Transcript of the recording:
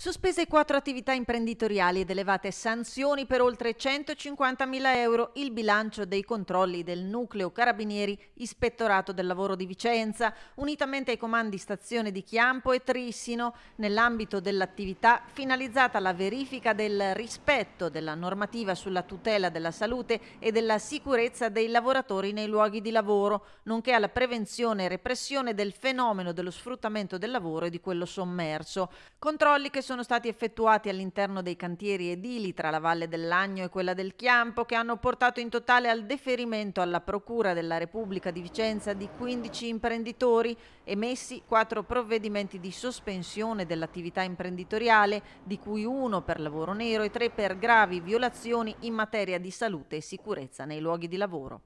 Sospese quattro attività imprenditoriali ed elevate sanzioni per oltre 150.000 euro il bilancio dei controlli del nucleo Carabinieri Ispettorato del Lavoro di Vicenza, unitamente ai comandi stazione di Chiampo e Trissino, nell'ambito dell'attività finalizzata alla verifica del rispetto della normativa sulla tutela della salute e della sicurezza dei lavoratori nei luoghi di lavoro, nonché alla prevenzione e repressione del fenomeno dello sfruttamento del lavoro e di quello sommerso. Controlli che sono stati effettuati all'interno dei cantieri edili tra la Valle del Lagno e quella del Chiampo che hanno portato in totale al deferimento alla Procura della Repubblica di Vicenza di 15 imprenditori, emessi quattro provvedimenti di sospensione dell'attività imprenditoriale, di cui uno per lavoro nero e tre per gravi violazioni in materia di salute e sicurezza nei luoghi di lavoro.